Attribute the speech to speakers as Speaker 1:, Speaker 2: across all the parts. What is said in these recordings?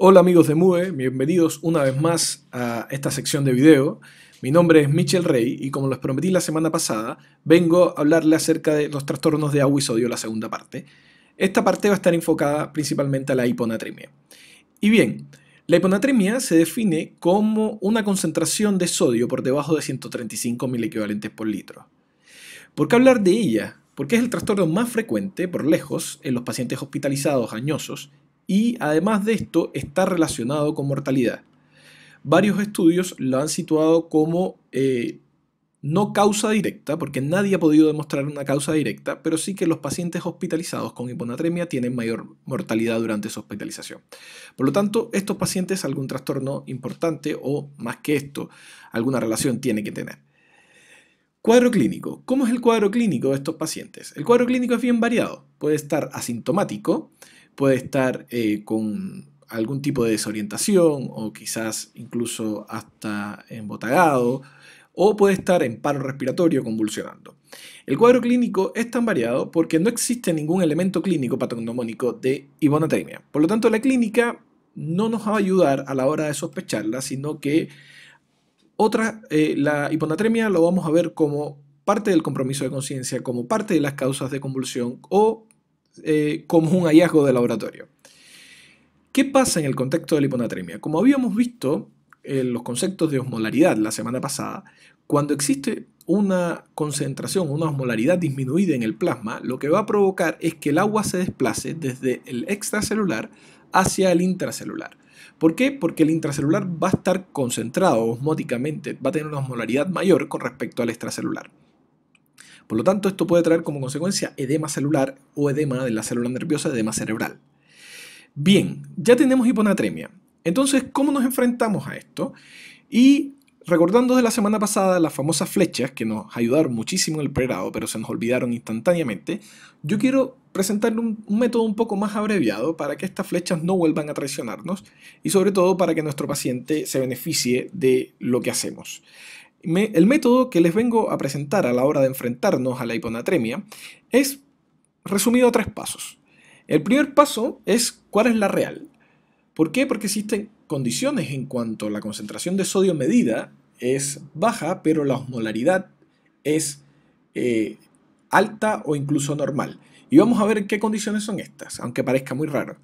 Speaker 1: Hola amigos de MUE, bienvenidos una vez más a esta sección de video. Mi nombre es Michel Rey y como les prometí la semana pasada, vengo a hablarle acerca de los trastornos de agua y sodio, la segunda parte. Esta parte va a estar enfocada principalmente a la hiponatremia. Y bien, la hiponatremia se define como una concentración de sodio por debajo de 135 mil equivalentes por litro. ¿Por qué hablar de ella? Porque es el trastorno más frecuente, por lejos, en los pacientes hospitalizados añosos y además de esto está relacionado con mortalidad. Varios estudios lo han situado como eh, no causa directa, porque nadie ha podido demostrar una causa directa, pero sí que los pacientes hospitalizados con hiponatremia tienen mayor mortalidad durante su hospitalización. Por lo tanto, estos pacientes algún trastorno importante o más que esto, alguna relación tiene que tener. Cuadro clínico. ¿Cómo es el cuadro clínico de estos pacientes? El cuadro clínico es bien variado. Puede estar asintomático, puede estar eh, con algún tipo de desorientación o quizás incluso hasta embotagado o puede estar en paro respiratorio convulsionando. El cuadro clínico es tan variado porque no existe ningún elemento clínico patognomónico de hiponatremia. Por lo tanto, la clínica no nos va a ayudar a la hora de sospecharla, sino que otra, eh, la hiponatremia lo vamos a ver como parte del compromiso de conciencia, como parte de las causas de convulsión o eh, como un hallazgo de laboratorio. ¿Qué pasa en el contexto de la hiponatremia? Como habíamos visto en eh, los conceptos de osmolaridad la semana pasada, cuando existe una concentración, una osmolaridad disminuida en el plasma, lo que va a provocar es que el agua se desplace desde el extracelular hacia el intracelular. ¿Por qué? Porque el intracelular va a estar concentrado osmóticamente, va a tener una osmolaridad mayor con respecto al extracelular. Por lo tanto, esto puede traer como consecuencia edema celular o edema de la célula nerviosa, edema cerebral. Bien, ya tenemos hiponatremia. Entonces, ¿cómo nos enfrentamos a esto? Y recordando de la semana pasada las famosas flechas que nos ayudaron muchísimo en el pregrado, pero se nos olvidaron instantáneamente, yo quiero presentarle un, método un poco más abreviado para que estas flechas no vuelvan a traicionarnos y sobre todo para que nuestro paciente se beneficie de lo que hacemos el método que les vengo a presentar a la hora de enfrentarnos a la hiponatremia es resumido a tres pasos. El primer paso es cuál es la real. ¿Por qué? Porque existen condiciones en cuanto a la concentración de sodio medida es baja, pero la osmolaridad es eh, alta o incluso normal. Y vamos a ver qué condiciones son estas, aunque parezca muy raro.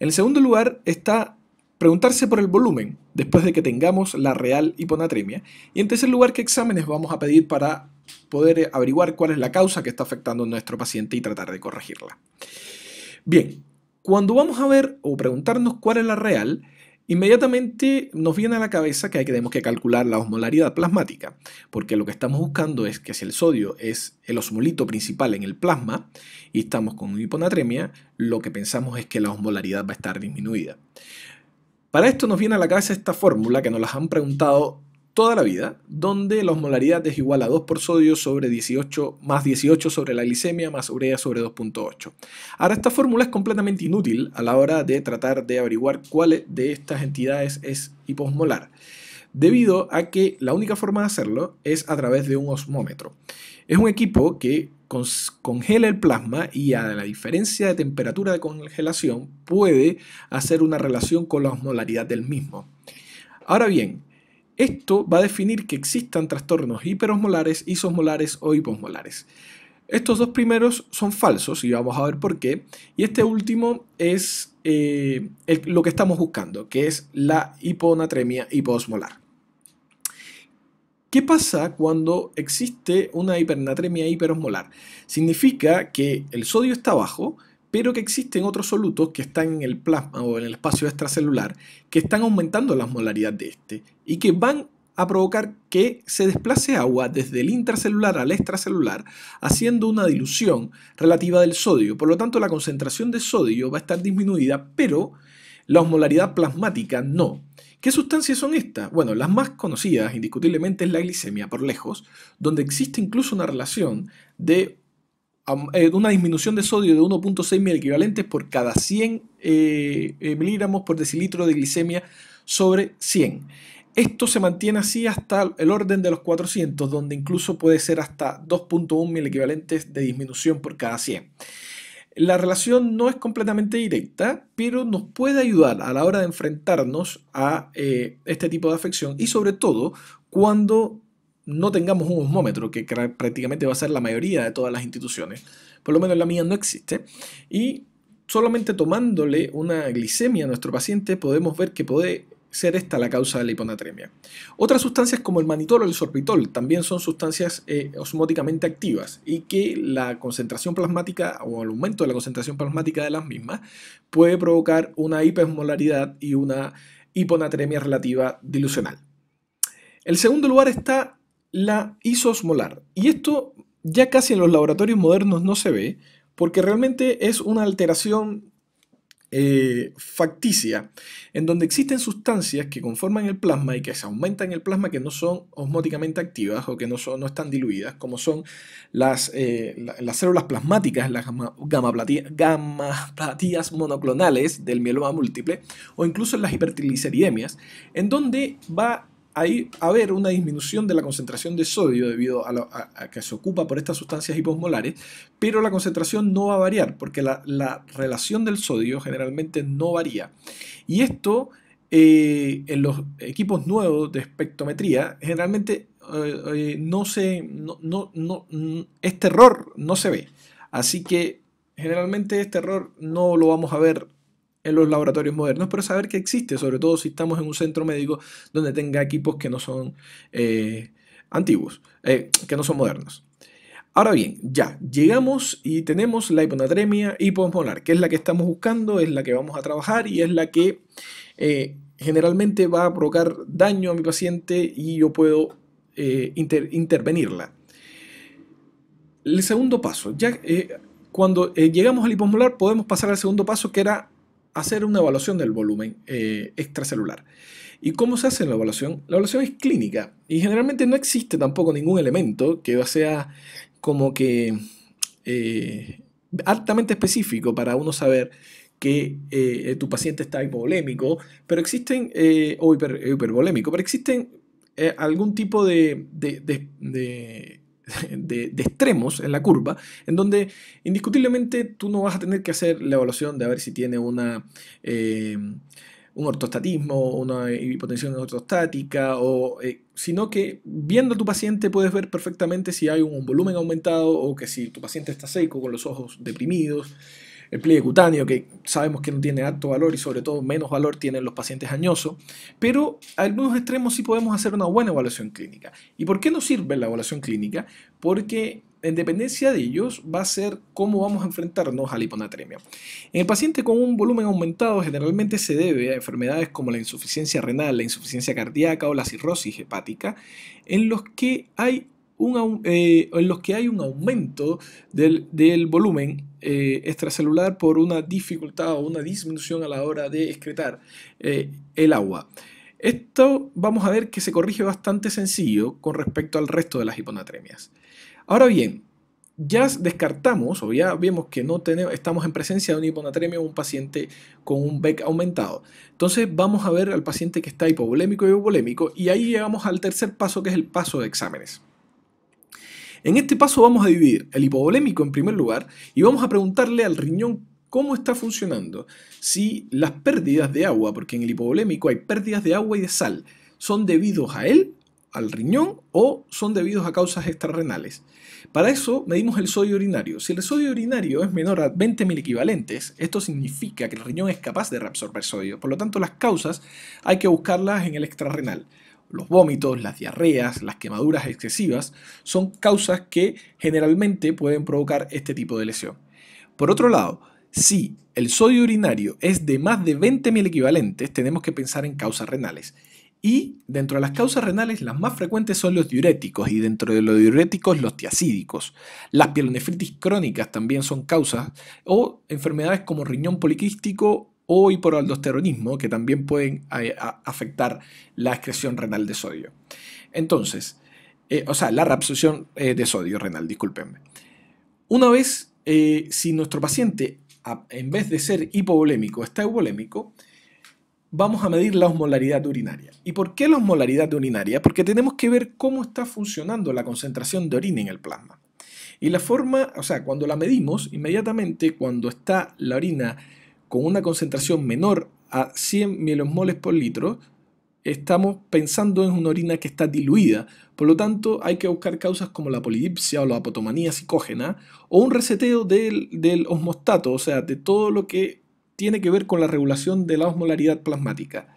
Speaker 1: En el segundo lugar está Preguntarse por el volumen después de que tengamos la real hiponatremia. Y en tercer lugar, qué exámenes vamos a pedir para poder averiguar cuál es la causa que está afectando a nuestro paciente y tratar de corregirla. Bien, cuando vamos a ver o preguntarnos cuál es la real, inmediatamente nos viene a la cabeza que tenemos que calcular la osmolaridad plasmática, porque lo que estamos buscando es que si el sodio es el osmolito principal en el plasma y estamos con hiponatremia, lo que pensamos es que la osmolaridad va a estar disminuida. Para esto nos viene a la cabeza esta fórmula que nos las han preguntado toda la vida, donde la osmolaridad es igual a 2 por sodio sobre 18 más 18 sobre la glicemia más urea sobre 2.8. Ahora esta fórmula es completamente inútil a la hora de tratar de averiguar cuál de estas entidades es hiposmolar, debido a que la única forma de hacerlo es a través de un osmómetro. Es un equipo que congela el plasma y a la diferencia de temperatura de congelación puede hacer una relación con la osmolaridad del mismo. Ahora bien, esto va a definir que existan trastornos hiperosmolares, isosmolares o hiposmolares. Estos dos primeros son falsos y vamos a ver por qué. Y este último es eh, lo que estamos buscando, que es la hiponatremia hiposmolar. ¿Qué pasa cuando existe una hipernatremia hiperosmolar? Significa que el sodio está bajo, pero que existen otros solutos que están en el plasma o en el espacio extracelular que están aumentando la osmolaridad de este y que van a provocar que se desplace agua desde el intracelular al extracelular, haciendo una dilución relativa del sodio. Por lo tanto, la concentración de sodio va a estar disminuida, pero la osmolaridad plasmática no. ¿Qué sustancias son estas? Bueno, las más conocidas indiscutiblemente es la glicemia por lejos, donde existe incluso una relación de eh, una disminución de sodio de 1.6 mil equivalentes por cada 100 eh, eh, miligramos por decilitro de glicemia sobre 100. Esto se mantiene así hasta el orden de los 400, donde incluso puede ser hasta 2.1 mil equivalentes de disminución por cada 100. La relación no es completamente directa, pero nos puede ayudar a la hora de enfrentarnos a eh, este tipo de afección y sobre todo cuando no tengamos un osmómetro, que prácticamente va a ser la mayoría de todas las instituciones, por lo menos la mía no existe, y solamente tomándole una glicemia a nuestro paciente podemos ver que puede ser esta la causa de la hiponatremia. Otras sustancias como el manitol o el sorbitol también son sustancias eh, osmóticamente activas y que la concentración plasmática o el aumento de la concentración plasmática de las mismas puede provocar una hipermolaridad y una hiponatremia relativa dilucional. El segundo lugar está la isosmolar y esto ya casi en los laboratorios modernos no se ve porque realmente es una alteración eh, facticia, en donde existen sustancias que conforman el plasma y que se aumentan en el plasma que no son osmóticamente activas o que no, son, no están diluidas, como son las, eh, las células plasmáticas, las gamma gamma monoclonales del mieloma múltiple o incluso las hipertrigliceridemias, en donde va hay, haber una disminución de la concentración de sodio debido a, que se ocupa por estas sustancias hiposmolares, pero la concentración no va a variar porque la, relación del sodio generalmente no varía. Y esto eh, en los equipos nuevos de espectrometría generalmente eh, eh, no se, no, mm, este error no se ve. Así que generalmente este error no lo vamos a ver en los laboratorios modernos, pero saber que existe, sobre todo si estamos en un centro médico donde tenga equipos que no son eh, antiguos, eh, que no son modernos. Ahora bien, ya, llegamos y tenemos la hiponatremia hiposmolar, que es la que estamos buscando, es la que vamos a trabajar y es la que eh, generalmente va a provocar daño a mi paciente y yo puedo intervenirla. El segundo paso, ya cuando llegamos al hiposmolar podemos pasar al segundo paso que era hacer una evaluación del volumen eh, extracelular. ¿Y cómo se hace la evaluación? La evaluación es clínica y generalmente no existe tampoco ningún elemento que sea como que eh, altamente específico para uno saber que eh, tu paciente está hipovolémico, pero existen, o hiper, hipervolémico, pero existen algún tipo de de, extremos en la curva, en donde indiscutiblemente tú no vas a tener que hacer la evaluación de a ver si tiene una... Eh, un ortostatismo, una hipotensión ortostática, o, eh, sino que viendo a tu paciente puedes ver perfectamente si hay un volumen aumentado o que si tu paciente está seco, con los ojos deprimidos, el pliegue cutáneo, que sabemos que no tiene alto valor y sobre todo menos valor tienen los pacientes añosos, pero a algunos extremos sí podemos hacer una buena evaluación clínica. ¿Y por qué nos sirve la evaluación clínica? Porque en dependencia de ellos va a ser cómo vamos a enfrentarnos a la hiponatremia. En el paciente con un volumen aumentado generalmente se debe a enfermedades como la insuficiencia renal, la insuficiencia cardíaca o la cirrosis hepática, en los que hay un, eh, en los que hay un aumento del, del volumen eh, extracelular por una dificultad o una disminución a la hora de excretar eh, el agua. Esto vamos a ver que se corrige bastante sencillo con respecto al resto de las hiponatremias. Ahora bien, ya descartamos o ya vemos que no tenemos, estamos en presencia de una hiponatremia o un paciente con un BEC aumentado. Entonces vamos a ver al paciente que está hipovolémico y volémico y ahí llegamos al tercer paso que es el paso de exámenes. En este paso vamos a dividir el hipovolémico en primer lugar y vamos a preguntarle al riñón cómo está funcionando, si las pérdidas de agua, porque en el hipovolémico hay pérdidas de agua y de sal, son debidos a él, al riñón, o son debidos a causas extrarrenales. Para eso medimos el sodio urinario. Si el sodio urinario es menor a 20.000 equivalentes, esto significa que el riñón es capaz de reabsorber sodio. Por lo tanto, las causas hay que buscarlas en el extrarrenal. Los vómitos, las diarreas, las quemaduras excesivas son causas que generalmente pueden provocar este tipo de lesión. Por otro lado, si el sodio urinario es de más de 20.000 equivalentes, tenemos que pensar en causas renales. Y dentro de las causas renales, las más frecuentes son los diuréticos y dentro de los diuréticos, los tiacídicos. Las pielonefritis crónicas también son causas o enfermedades como riñón poliquístico o hiperaldosteronismo, que también pueden afectar la excreción renal de sodio. Entonces, eh, o sea, la reabsorción eh, de sodio renal, discúlpenme. Una vez, eh, si nuestro paciente, en vez de ser hipovolémico, está euvolémico, vamos a medir la osmolaridad urinaria. ¿Y por qué la osmolaridad urinaria? Porque tenemos que ver cómo está funcionando la concentración de orina en el plasma. Y la forma, o sea, cuando la medimos, inmediatamente cuando está la orina con una concentración menor a 100 moles por litro, estamos pensando en una orina que está diluida. Por lo tanto, hay que buscar causas como la polidipsia o la apotomanía psicógena o un reseteo del, del osmostato, o sea, de todo lo que tiene que ver con la regulación de la osmolaridad plasmática.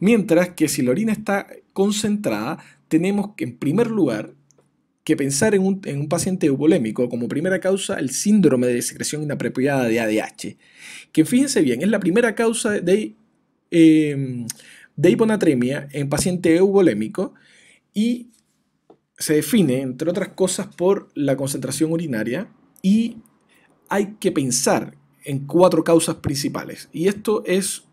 Speaker 1: Mientras que si la orina está concentrada, tenemos que en primer lugar que pensar en un, paciente eubolémico como primera causa el síndrome de secreción inapropiada de ADH, que fíjense bien, es la primera causa de, em, de hiponatremia en paciente eubolémico y se define, entre otras cosas, por la concentración urinaria y hay que pensar en cuatro causas principales. Y esto es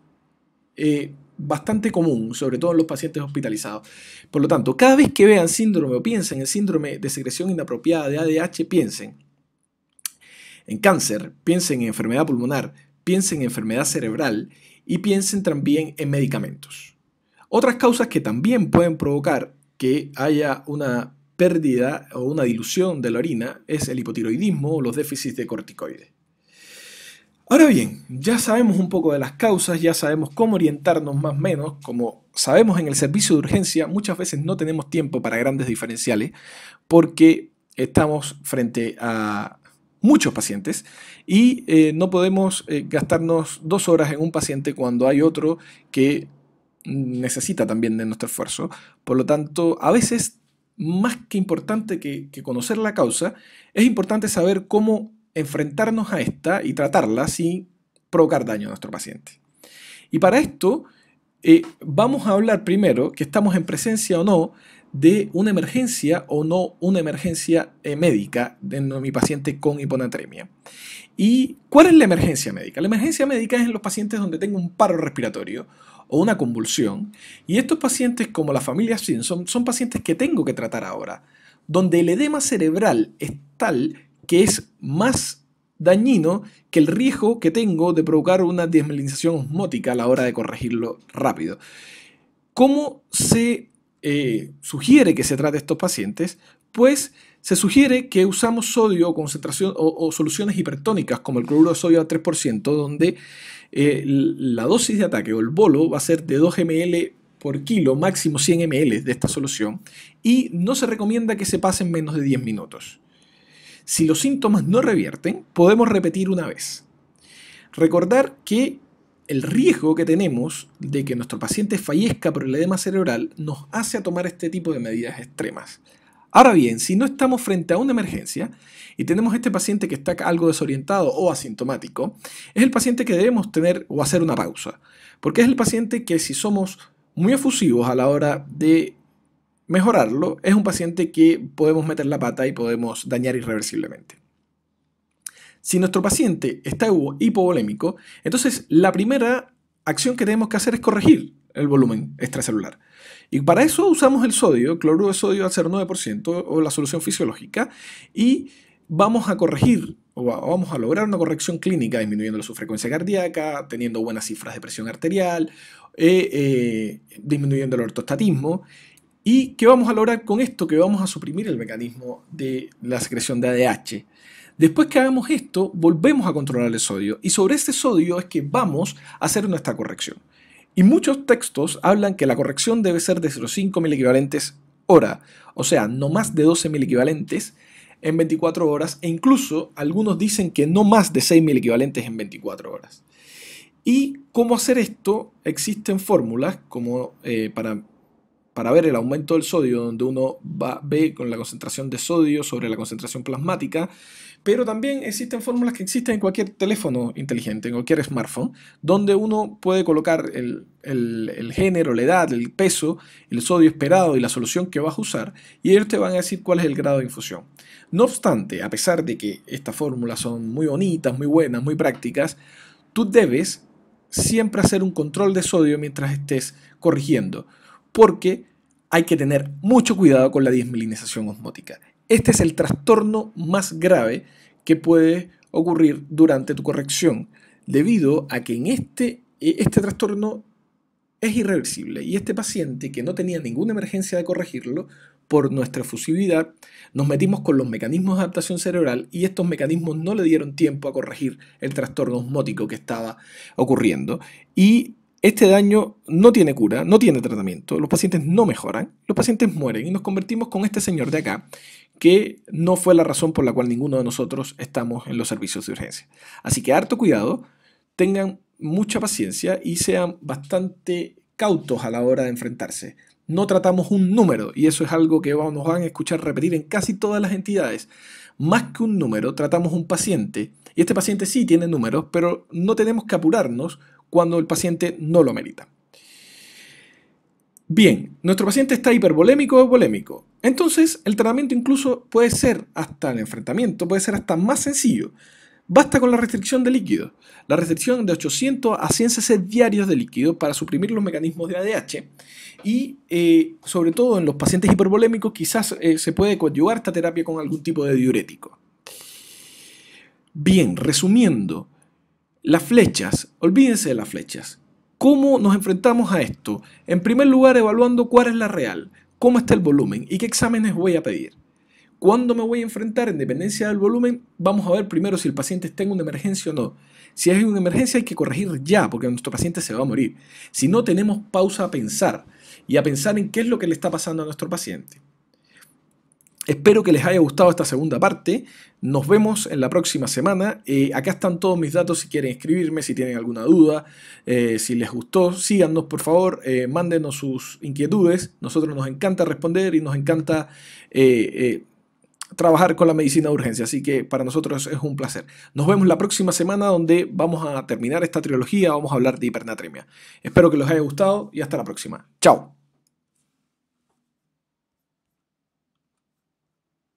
Speaker 1: eh, bastante común, sobre todo en los pacientes hospitalizados. Por lo tanto, cada vez que vean síndrome o piensen en síndrome de secreción inapropiada de ADH, piensen en cáncer, piensen en enfermedad pulmonar, piensen en enfermedad cerebral y piensen también en medicamentos. Otras causas que también pueden provocar que haya una pérdida o una dilución de la orina es el hipotiroidismo o los déficits de corticoides. Ahora bien, ya sabemos un poco de las causas, ya sabemos cómo orientarnos más o menos, como sabemos en el servicio de urgencia muchas veces no tenemos tiempo para grandes diferenciales porque estamos frente a muchos pacientes y eh, no podemos eh, gastarnos dos horas en un paciente cuando hay otro que necesita también de nuestro esfuerzo. Por lo tanto, a veces, más que importante que, que conocer la causa, es importante saber cómo enfrentarnos a esta y tratarla sin provocar daño a nuestro paciente. Y para esto eh, vamos a hablar primero que estamos en presencia o no de una emergencia o no una emergencia eh, médica de mi paciente con hiponatremia. ¿Y cuál es la emergencia médica? La emergencia médica es en los pacientes donde tengo un paro respiratorio o una convulsión. Y estos pacientes, como la familia Simpson, son pacientes que tengo que tratar ahora, donde el edema cerebral es tal que es más dañino que el riesgo que tengo de provocar una desmelinización osmótica a la hora de corregirlo rápido. ¿Cómo se eh, sugiere que se trate estos pacientes? Pues se sugiere que usamos sodio concentración, o, soluciones hipertónicas como el cloruro de sodio a 3%, donde eh, la dosis de ataque o el bolo va a ser de 2 ml por kilo, máximo 100 ml de esta solución, y no se recomienda que se pasen menos de 10 minutos. Si los síntomas no revierten, podemos repetir una vez. Recordar que el riesgo que tenemos de que nuestro paciente fallezca por el edema cerebral nos hace a tomar este tipo de medidas extremas. Ahora bien, si no estamos frente a una emergencia y tenemos este paciente que está algo desorientado o asintomático, es el paciente que debemos tener o hacer una pausa, porque es el paciente que si somos muy efusivos a la hora de mejorarlo, es un paciente que podemos meter la pata y podemos dañar irreversiblemente. Si nuestro paciente está hipovolémico, entonces la primera acción que tenemos que hacer es corregir el volumen extracelular. Y para eso usamos el sodio, cloruro de sodio al 0,9% o la solución fisiológica, y vamos a corregir o vamos a lograr una corrección clínica disminuyendo su frecuencia cardíaca, teniendo buenas cifras de presión arterial, eh, eh, disminuyendo el ortostatismo ¿Y qué vamos a lograr con esto? Que vamos a suprimir el mecanismo de la secreción de ADH. Después que hagamos esto, volvemos a controlar el sodio y sobre este sodio es que vamos a hacer nuestra corrección. Y muchos textos hablan que la corrección debe ser de 0,5 equivalentes hora, o sea, no más de 12 equivalentes en 24 horas e incluso algunos dicen que no más de 6 equivalentes en 24 horas. ¿Y cómo hacer esto? Existen fórmulas como eh, para para ver el aumento del sodio, donde uno va, ve con la concentración de sodio sobre la concentración plasmática, pero también existen fórmulas que existen en cualquier teléfono inteligente, en cualquier smartphone, donde uno puede colocar el, el género, la edad, el peso, el sodio esperado y la solución que vas a usar, y ellos te van a decir cuál es el grado de infusión. No obstante, a pesar de que estas fórmulas son muy bonitas, muy buenas, muy prácticas, tú debes siempre hacer un control de sodio mientras estés corrigiendo, porque hay que tener mucho cuidado con la dismelinización osmótica. Este es el trastorno más grave que puede ocurrir durante tu corrección, debido a que en este, eh, este trastorno es irreversible y este paciente que no tenía ninguna emergencia de corregirlo, por nuestra efusividad, nos metimos con los mecanismos de adaptación cerebral y estos mecanismos no le dieron tiempo a corregir el trastorno osmótico que estaba ocurriendo y este daño no tiene cura, no tiene tratamiento, los pacientes no mejoran, los pacientes mueren y nos convertimos con este señor de acá, que no fue la razón por la cual ninguno de nosotros estamos en los servicios de urgencia. Así que harto cuidado, tengan mucha paciencia y sean bastante cautos a la hora de enfrentarse. No tratamos un número y eso es algo que nos van a escuchar repetir en casi todas las entidades. Más que un número, tratamos un paciente. Y este paciente sí tiene números, pero no tenemos que apurarnos cuando el paciente no lo merita. Bien, nuestro paciente está hiperbolémico o volémico. Entonces, el tratamiento incluso puede ser hasta el enfrentamiento, puede ser hasta más sencillo. Basta con la restricción de líquidos. La restricción de 800 a 100 cc diarios de líquido para suprimir los mecanismos de ADH. Y eh, sobre todo en los pacientes hiperbolémicos quizás eh, se puede coadyuvar esta terapia con algún tipo de diurético. Bien, resumiendo, las flechas, olvídense de las flechas. ¿Cómo nos enfrentamos a esto? En primer lugar, evaluando cuál es la real, cómo está el volumen y qué exámenes voy a pedir. ¿Cuándo me voy a enfrentar en dependencia del volumen? Vamos a ver primero si el paciente está en una emergencia o no. Si es una emergencia hay que corregir ya, porque nuestro paciente se va a morir. Si no, tenemos pausa a pensar y a pensar en qué es lo que le está pasando a nuestro paciente. Espero que les haya gustado esta segunda parte. Nos vemos en la próxima semana. Eh, acá están todos mis datos si quieren escribirme, si tienen alguna duda, eh, si les gustó, síganos por favor, eh, mándenos sus inquietudes. Nosotros nos encanta responder y nos encanta trabajar con la medicina de urgencia, así que para nosotros es un placer. Nos vemos la próxima semana donde vamos a terminar esta trilogía, vamos a hablar de hipernatremia. Espero que les haya gustado y hasta la próxima. Chao.